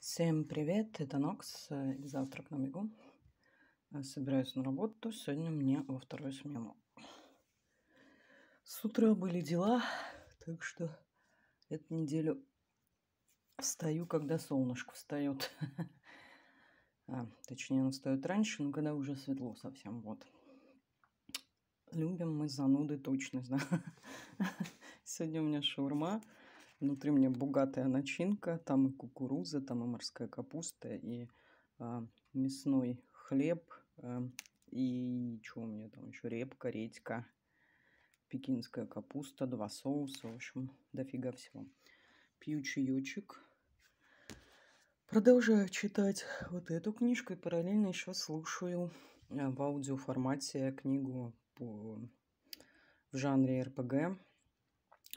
Всем привет, это Нокс э, и завтрак на бегу. Э, собираюсь на работу, сегодня мне во вторую смену. С утра были дела, так что эту неделю встаю, когда солнышко встает. А, точнее, оно встает раньше, но когда уже светло совсем, вот. Любим мы зануды точно знаю. Сегодня у меня шаурма. Внутри у меня богатая начинка, там и кукуруза, там и морская капуста, и э, мясной хлеб, э, и что у меня там еще, репка, редька, пекинская капуста, два соуса, в общем, дофига всего. Пью чаечек. Продолжаю читать вот эту книжку и параллельно еще слушаю э, в аудиоформате книгу по... в жанре РПГ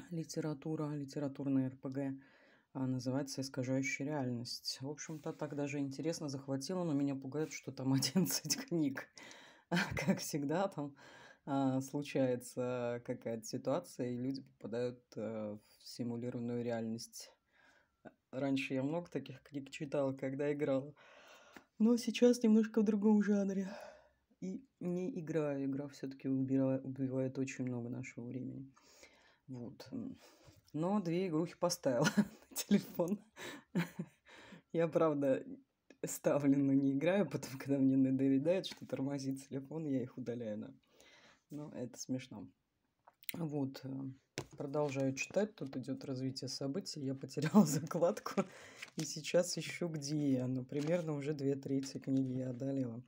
литература, литературная РПГ называется «Искажающая реальность». В общем-то, так даже интересно захватило, но меня пугает, что там 11 книг. Как всегда, там а, случается какая-то ситуация, и люди попадают э, в симулированную реальность. Раньше я много таких книг читала, когда играла. Но сейчас немножко в другом жанре. И не игра. Игра все-таки убивает очень много нашего времени. Вот. Но две игрухи поставила на телефон. Я, правда, ставлю, но не играю. Потом, когда мне надоедает, что тормозит телефон, я их удаляю. Да. Но это смешно. Вот. Э, продолжаю читать. Тут идет развитие событий. Я потеряла закладку. И сейчас ищу, где я. Но ну, примерно уже две трети книги я одолела.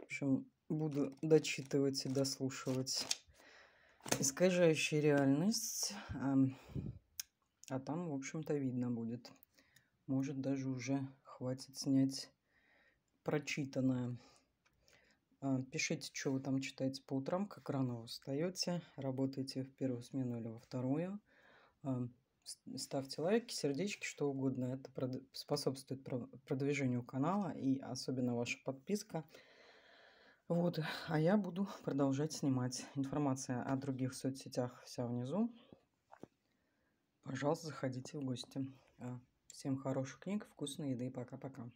В общем, буду дочитывать и дослушивать искажающая реальность. А там, в общем-то, видно будет. Может, даже уже хватит снять прочитанное. А, пишите, что вы там читаете по утрам, как рано вы встаете, работаете в первую смену или во вторую. Ставьте лайки, сердечки, что угодно. Это способствует продвижению канала и особенно ваша подписка – вот, а я буду продолжать снимать. Информация о других соцсетях вся внизу. Пожалуйста, заходите в гости. А, всем хороших книг, вкусной еды. Пока-пока.